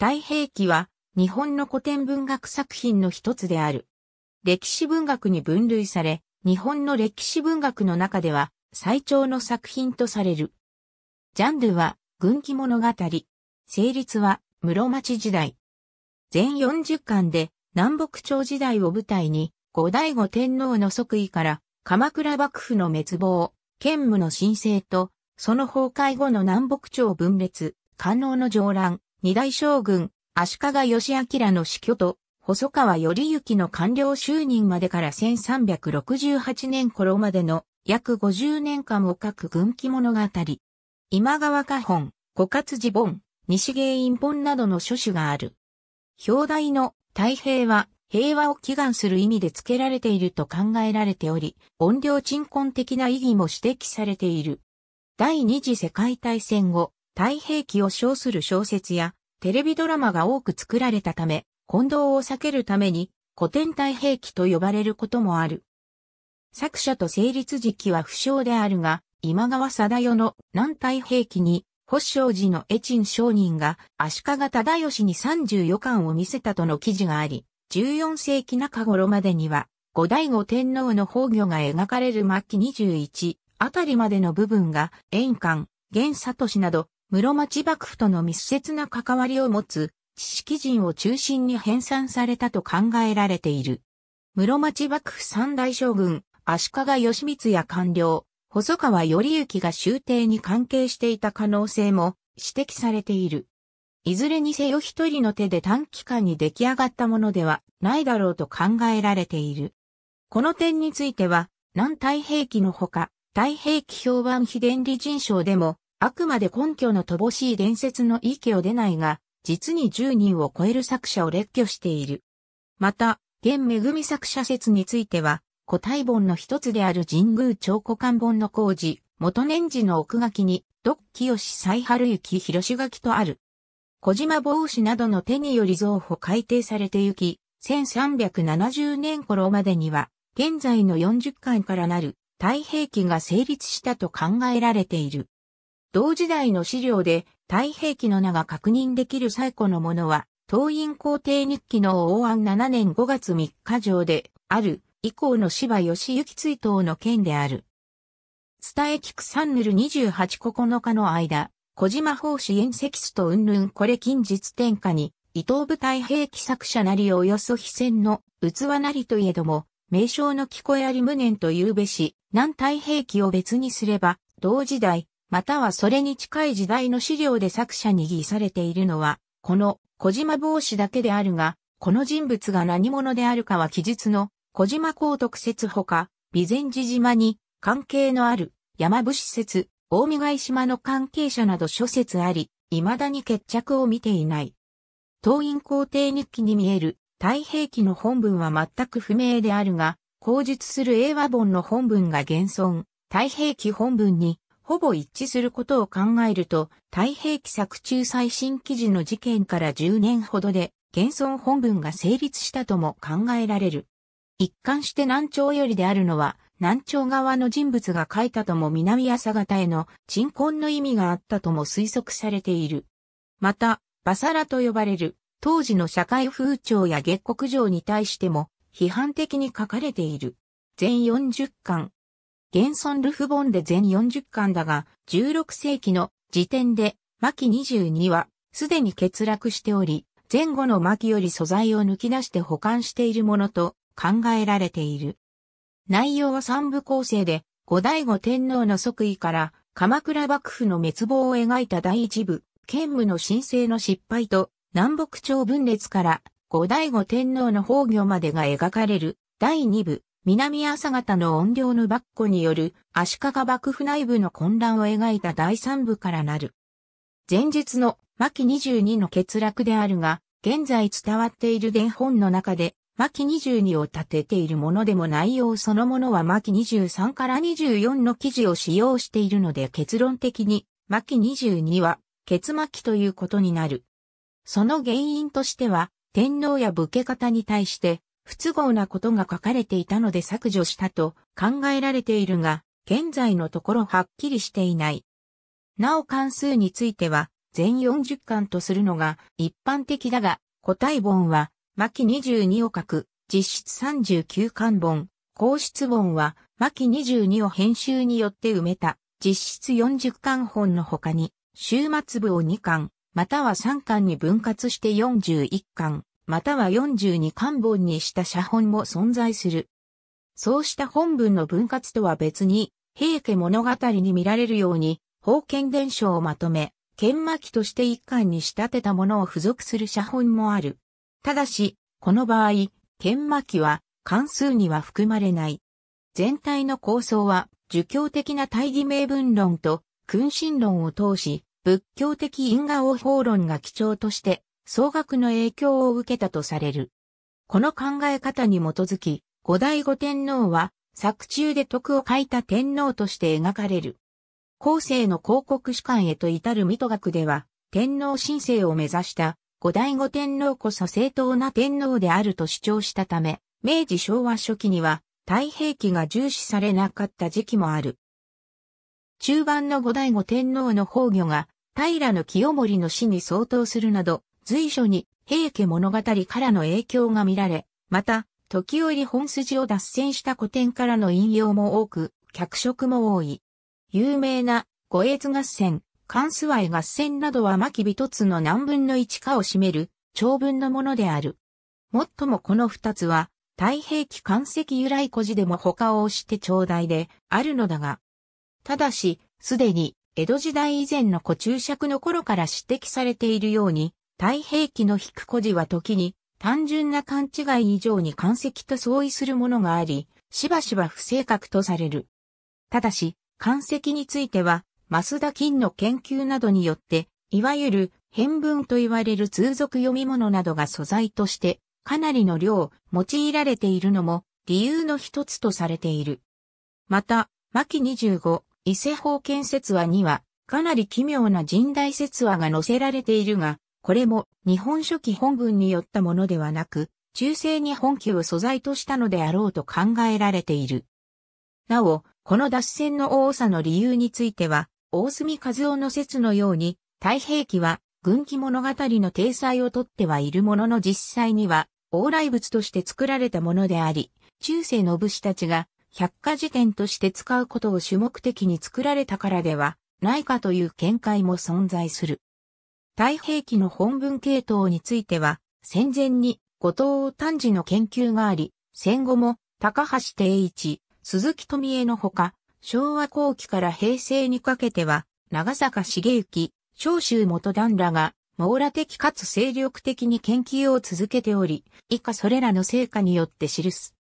太平記は日本の古典文学作品の一つである。歴史文学に分類され、日本の歴史文学の中では最長の作品とされる。ジャンルは軍記物語。成立は室町時代。全40巻で南北朝時代を舞台に後醍醐天皇の即位から鎌倉幕府の滅亡、剣務の神聖と、その崩壊後の南北朝分裂、官能の上乱、二大将軍、足利義明の死去と、細川頼之の官僚就任までから1368年頃までの約50年間を書く軍記物語。今川家本、五活寺本、西芸院本などの書種がある。表題の太平は平和を祈願する意味で付けられていると考えられており、音量鎮魂的な意義も指摘されている。第二次世界大戦後、太平記を称する小説やテレビドラマが多く作られたため、混同を避けるために古典太平記と呼ばれることもある。作者と成立時期は不詳であるが、今川貞代の南太平記に、保証寺の越鎮商人が足利忠義に34巻を見せたとの記事があり、14世紀中頃までには、後醍醐天皇の崩御が描かれる末期21あたりまでの部分が、円環、源聡など室町幕府との密接な関わりを持つ知識人を中心に編纂されたと考えられている。室町幕府三大将軍、足利義満や官僚、細川頼之が終廷に関係していた可能性も指摘されている。いずれにせよ一人の手で短期間に出来上がったものではないだろうと考えられている。この点については、南太平記のほか、太平記評判秘伝理人賞でもあくまで根拠の乏しい伝説の域を出ないが、実に10人を超える作者を列挙している。また、現恵み作者説については、古代本の一つである神宮長古館本の工事、元年時の奥書きに、独清西春行広書きとある。小島帽子などの手により造法改定されてゆき、1370年頃までには、現在の40巻からなる太平記が成立したと考えられている。同時代の資料で太平記の名が確認できる最古のものは、東院皇帝日記の王安7年5月3日上である、以降の芝義行追悼の件である。伝え聞くサンヌル28 9日の間、小島法師遠席スとうんぬんこれ近日天下に、伊藤部太平記作者なりおよそ非戦の器なりといえども、名称の聞こえあり無念というべし、南太平記を別にすれば、同時代、またはそれに近い時代の資料で作者に偽されているのは、この小島帽子だけであるが、この人物が何者であるかは記述の小島公徳説ほか、備前寺島に関係のある山伏説、大見貝島の関係者など諸説あり、未だに決着を見ていない。東院皇帝日記に見える太平記の本文は全く不明であるが、口述する英和本の本文が現存、太平記本文にほぼ一致することを考えると、太平記作中最新記事の事件から10年ほどで、現存本文が成立したとも考えられる。一貫して南朝よりであるのは、南朝側の人物が書いたとも南朝方への鎮魂の意味があったとも推測されている。また、バサラと呼ばれる当時の社会風潮や月国城に対しても批判的に書かれている。全40巻、現存ルフ本で全40巻だが、16世紀の時点で、巻22は、すでに欠落しており、前後の巻より素材を抜き出して保管しているものと考えられている。内容は三部構成で、後醍醐天皇の即位から、鎌倉幕府の滅亡を描いた第一部、兼務の申請の失敗と、南北朝分裂から、後醍醐天皇の崩御までが描かれる、第二部、南朝方の怨霊のバッコによる足利幕府内部の混乱を描いた第三部からなる。前述の牧22の欠落であるが、現在伝わっている伝本の中で、牧22を立てているものでも内容そのものは牧23から24の記事を使用しているので結論的に、牧22は、結巻ということになる。その原因としては、天皇や武家方に対して、不都合なことが書かれていたので削除したと考えられているが、現在のところはっきりしていない。なお関数については、全40巻とするのが一般的だが、個体本は、巻22を書く、実質39巻本、公室本は、巻22を編集によって埋めた、実質40巻本の他に、週末部を2巻、または3巻に分割して41巻、または42漢本にした写本も存在する。そうした本文の分割とは別に、平家物語に見られるように、封建伝承をまとめ、剣巻として一巻に仕立てたものを付属する写本もある。ただし、この場合、剣巻は関数には含まれない。全体の構想は、儒教的な大義名分論と、君臣論を通し、仏教的因果応報論が基調として総額の影響を受けたとされる。この考え方に基づき、後醍醐天皇は作中で徳を書いた天皇として描かれる。後世の広告史観へと至る水戸学では、天皇申請を目指した後醍醐天皇こそ正当な天皇であると主張したため、明治昭和初期には太平記が重視されなかった時期もある。中盤の後醍醐天皇の崩御が平清盛の死に相当するなど、随所に平家物語からの影響が見られ、また、時折本筋を脱線した古典からの引用も多く、脚色も多い。有名な、五越合戦、関数愛合戦などは巻一つの何分の一かを占める、長文のものである。もっともこの二つは、太平記関石由来古事でも他を押して頂戴で、あるのだが。ただし、すでに、江戸時代以前の古注釈の頃から指摘されているように、太平記の引く孤児は時に、単純な勘違い以上に漢石と相違するものがあり、しばしば不正確とされる。ただし、漢石については、増田金の研究などによって、いわゆる変文と言われる通俗読み物などが素材として、かなりの量用いられているのも理由の一つとされている。また、牧25、伊勢法建設話には、かなり奇妙な神代説話が載せられているが、これも日本書紀本文によったものではなく、中世に本記を素材としたのであろうと考えられている。なお、この脱線の多さの理由については、大隅和夫の説のように、太平記は、軍記物語の体裁をとってはいるものの実際には、往来物として作られたものであり、中世の武士たちが、百科事典として使うことを主目的に作られたからでは、ないかという見解も存在する。太平記の本文系統については、戦前に後藤丹治の研究があり、戦後も高橋定一、鈴木富江のほか、昭和後期から平成にかけては、長坂茂之、長州元段らが、網羅的かつ精力的に研究を続けており、以下それらの成果によって記す。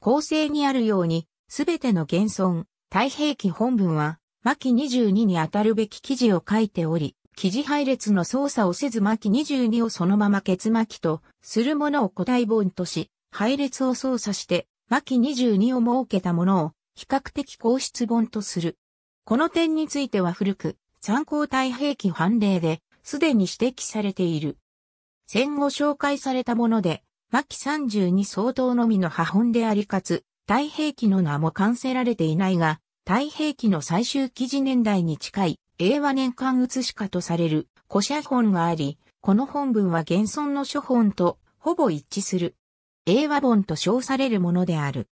構成にあるように、すべての現存、太平記本文は、巻22にあたるべき記事を書いており、記事配列の操作をせず巻き22をそのまま結巻きとするものを個体本とし、配列を操作して巻き22を設けたものを比較的皇室本とする。この点については古く参考体兵器判例で、すでに指摘されている。戦後紹介されたもので、巻き32相当のみの破本でありかつ、太平記の名も完成られていないが、太平記の最終記事年代に近い、英和年間写し家とされる古写本があり、この本文は現存の書本とほぼ一致する。英和本と称されるものである。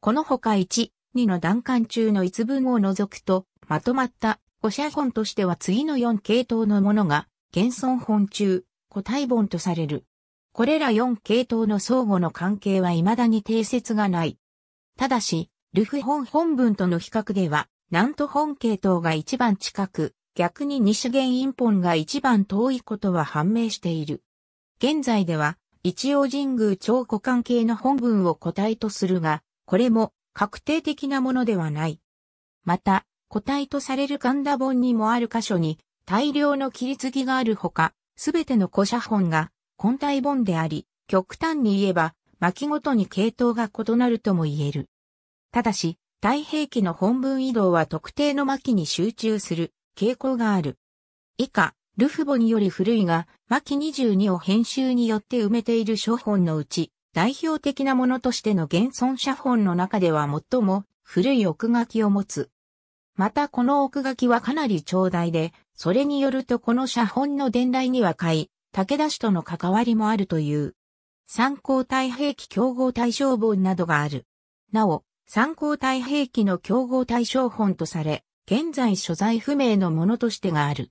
このほか1、2の段階中の一文を除くと、まとまった古写本としては次の4系統のものが、現存本中、古体本とされる。これら4系統の相互の関係は未だに定説がない。ただし、ルフ本本文との比較では、南都本系統が一番近く、逆に西原陰本が一番遠いことは判明している。現在では、一応神宮長古関係の本文を個体とするが、これも確定的なものではない。また、個体とされる神田本にもある箇所に大量の切り継ぎがあるほか、すべての古写本が根体本であり、極端に言えば、巻ごとに系統が異なるとも言える。ただし、太平記の本文移動は特定の巻に集中する傾向がある。以下、ルフボにより古いが、巻22を編集によって埋めている書本のうち、代表的なものとしての現存写本の中では最も古い奥書きを持つ。またこの奥書きはかなり長大で、それによるとこの写本の伝来には買い、武田氏との関わりもあるという。参考太平記競合対象本などがある。なお、参考太兵器の競合対象本とされ、現在所在不明のものとしてがある。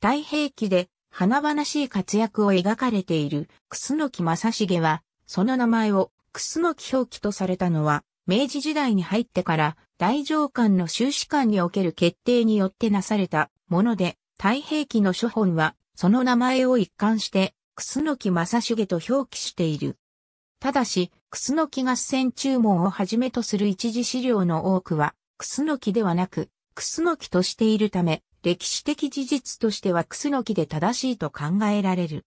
太平記で華々しい活躍を描かれている楠木正成は、その名前を楠木表記とされたのは、明治時代に入ってから大上官の修士官における決定によってなされたもので、太平記の書本は、その名前を一貫して、楠木正成と表記している。ただし、クスノキ合戦注文をはじめとする一次資料の多くは、クスノキではなく、クスノキとしているため、歴史的事実としてはクスノキで正しいと考えられる。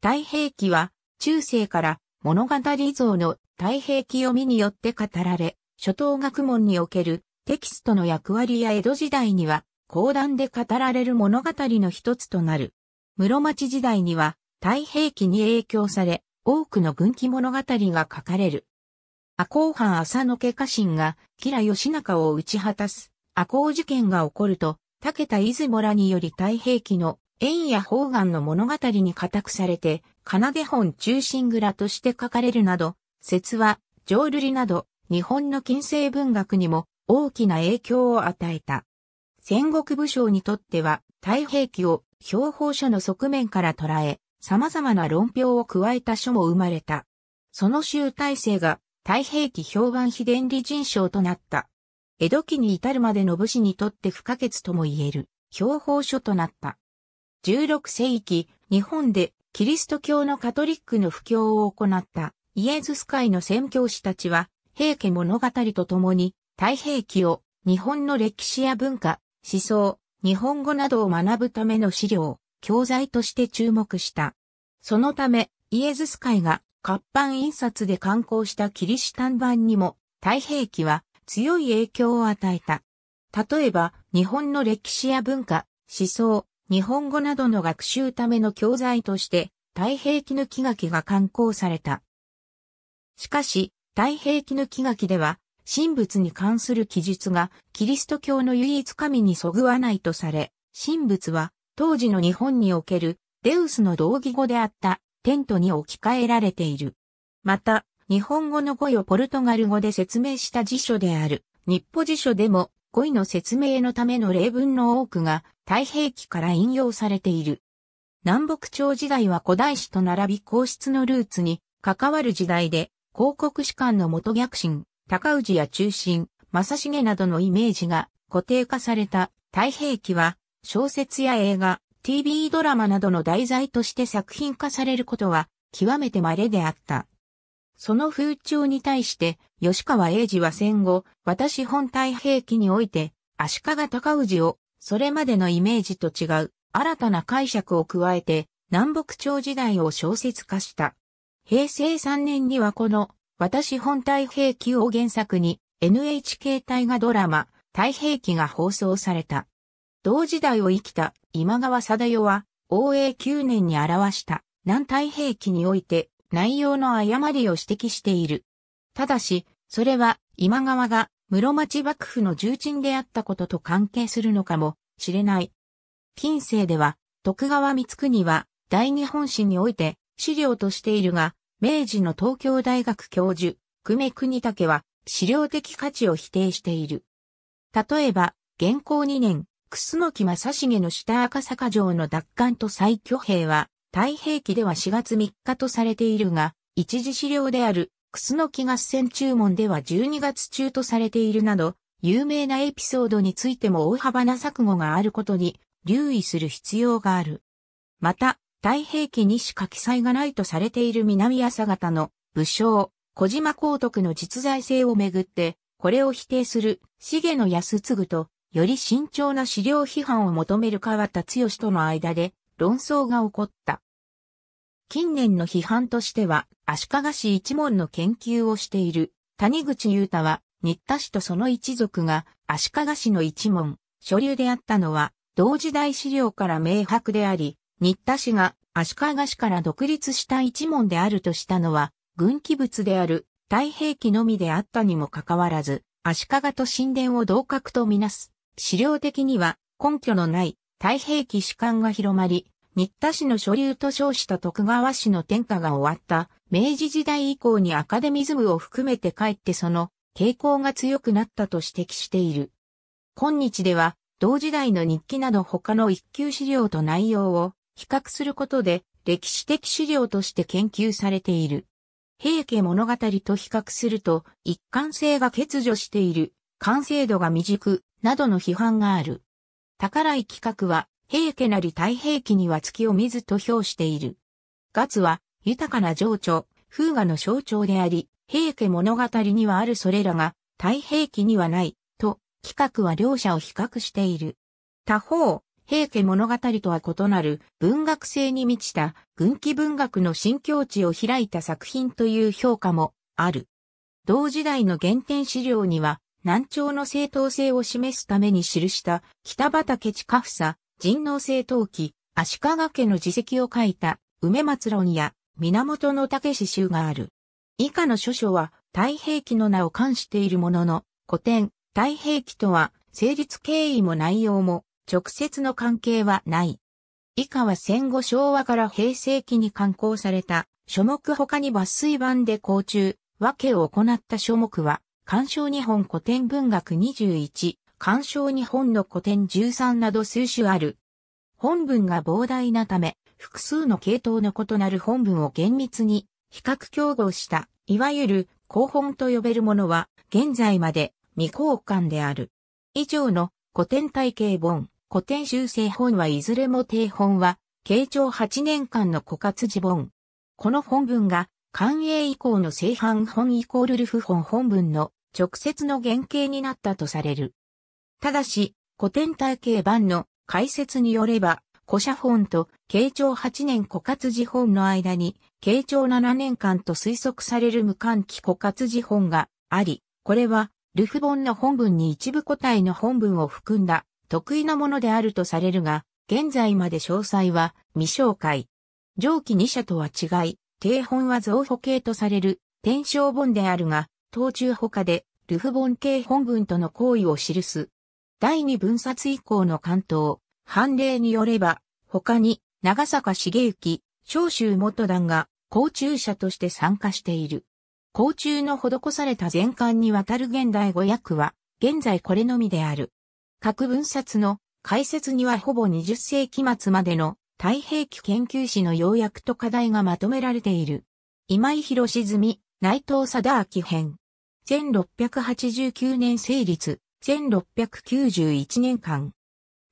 太平記は、中世から物語像の太平記読みによって語られ、初等学問におけるテキストの役割や江戸時代には、講談で語られる物語の一つとなる。室町時代には、太平記に影響され、多くの軍記物語が書かれる。赤穂藩浅野家家臣が、吉良義仲を打ち果たす、赤穂事件が起こると、武田出雲らにより太平記の、縁や方眼の物語に固くされて、奏本中心蔵として書かれるなど、説は、浄瑠璃など、日本の近世文学にも大きな影響を与えた。戦国武将にとっては、太平記を標本書の側面から捉え、様々な論評を加えた書も生まれた。その集大成が太平記評判非伝理人賞となった。江戸期に至るまでの武士にとって不可欠とも言える標本書となった。16世紀、日本でキリスト教のカトリックの布教を行ったイエズス会の宣教師たちは、平家物語とともに太平記を日本の歴史や文化、思想、日本語などを学ぶための資料、教材として注目した。そのため、イエズス会が活版印刷で刊行したキリシタン版にも、太平記は強い影響を与えた。例えば、日本の歴史や文化、思想、日本語などの学習ための教材として、太平記抜き書きが刊行された。しかし、太平記抜き書きでは、神仏に関する記述が、キリスト教の唯一神にそぐわないとされ、神仏は当時の日本におけるデウスの同義語であったテントに置き換えられている。また、日本語の語彙をポルトガル語で説明した辞書である日報辞書でも語彙の説明のための例文の多くが太平記から引用されている。南北朝時代は古代史と並び皇室のルーツに関わる時代で、広告士官の元逆進、高氏や中心、正重などのイメージが固定化された太平記は小説や映画、TV ドラマなどの題材として作品化されることは極めて稀であった。その風潮に対して吉川英治は戦後、私本体兵器において足利尊氏をそれまでのイメージと違う新たな解釈を加えて南北朝時代を小説化した。平成3年にはこの私本体兵器を原作に NHK 大河ドラマ、太平記が放送された。同時代を生きた今川貞代は、応永9年に表した南太平記において内容の誤りを指摘している。ただし、それは今川が室町幕府の重鎮であったことと関係するのかもしれない。近世では、徳川光圀は大日本史において資料としているが、明治の東京大学教授、久米国武は資料的価値を否定している。例えば、現行2年、楠木正成の下赤坂城の奪還と再挙兵は、太平記では4月3日とされているが、一時資料である楠木合戦注文では12月中とされているなど、有名なエピソードについても大幅な錯誤があることに留意する必要がある。また、太平記にしか記載がないとされている南朝方の武将、小島光徳の実在性をめぐって、これを否定する重野安次とより慎重な資料批判を求める川田剛との間で論争が起こった。近年の批判としては、足利氏一門の研究をしている谷口雄太は、新田氏とその一族が足利氏の一門、所流であったのは、同時代資料から明白であり、新田氏が足利氏から独立した一門であるとしたのは、軍機物である太平記のみであったにもかかわらず、足利と神殿を同格とみなす資料的には根拠のない太平記主観が広まり、新田氏の所有と称した徳川氏の天下が終わった明治時代以降にアカデミズムを含めてかえってその傾向が強くなったと指摘している。今日では同時代の日記など他の一級資料と内容を比較することで歴史的資料として研究されている。平家物語と比較すると一貫性が欠如している完成度が未熟、などの批判がある。宝井企画は、平家なり太平記には月を見ずと評している。月は、豊かな情緒、風雅の象徴であり、平家物語にはあるそれらが、太平記にはない、と、企画は両者を比較している。他方、平家物語とは異なる文学性に満ちた軍記文学の新境地を開いた作品という評価もある。同時代の原点資料には南朝の正当性を示すために記した北畠ふ房、人能正当記、足利家の自責を書いた梅松論や源の武史集がある。以下の諸書は太平記の名を冠しているものの、古典、太平記とは成立経緯も内容も直接の関係はない。以下は戦後昭和から平成期に刊行された書目他に抜粋版で交中、訳を行った書目は、鑑賞日本古典文学21、鑑賞日本の古典13など数種ある。本文が膨大なため、複数の系統の異なる本文を厳密に比較競合した、いわゆる広本と呼べるものは、現在まで未交換である。以上の古典体系本、古典修正本はいずれも定本は、慶長8年間の枯渇時本。この本文が、官営以降の正版本イコールルフ本本文の直接の原型になったとされる。ただし、古典体系版の解説によれば、古写本と慶長8年枯渇時本の間に、慶長7年間と推測される無関期枯渇時本があり、これは、ルフ本の本文に一部個体の本文を含んだ、得意なものであるとされるが、現在まで詳細は未紹介。上記2社とは違い、定本は造歩系とされる、天正本であるが、当中他でルフボン系本文との行為を記す。第二分冊以降の関東、判例によれば、他に長坂茂之、長州元団が、甲中者として参加している。甲中の施された全巻にわたる現代語訳は、現在これのみである。各分冊の解説にはほぼ20世紀末までの太平記研究史の要約と課題がまとめられている。今井博し内藤貞明編。1689年成立、1691年間。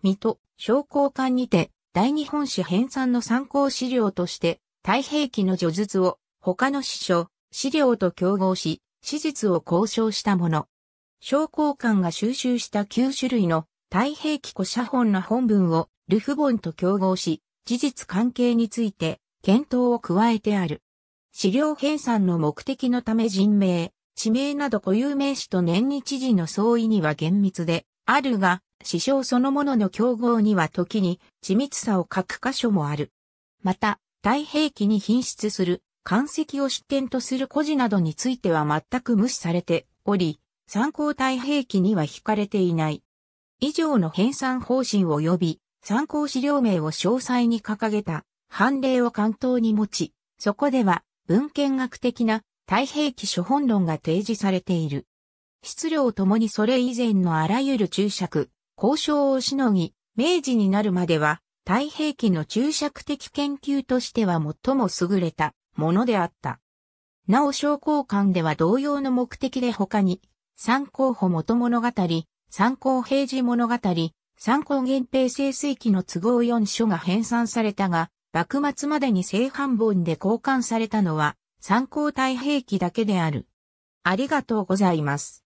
水戸、商工館にて、大日本史編纂の参考資料として、太平記の序述を、他の史書、資料と競合し、史実を交渉したもの。商工館が収集した9種類の太平記古写本の本文をルフ本と競合し、事実関係について検討を加えてある。資料編纂の目的のため人名、地名など固有名詞と年日時の相違には厳密で、あるが、師匠そのものの競合には時に緻密さを欠く箇所もある。また、太平記に品質する、漢石を出典とする古事などについては全く無視されており、参考太平記には惹かれていない。以上の編纂方針を及び、参考資料名を詳細に掲げた、判例を関東に持ち、そこでは文献学的な太平記諸本論が提示されている。質量ともにそれ以前のあらゆる注釈、交渉をしのぎ、明治になるまでは、太平記の注釈的研究としては最も優れたものであった。なお商工館では同様の目的で他に、参考補元物語、参考平時物語、参考源平清水記の都合4書が編纂されたが、幕末までに正反本で交換されたのは参考体兵器だけである。ありがとうございます。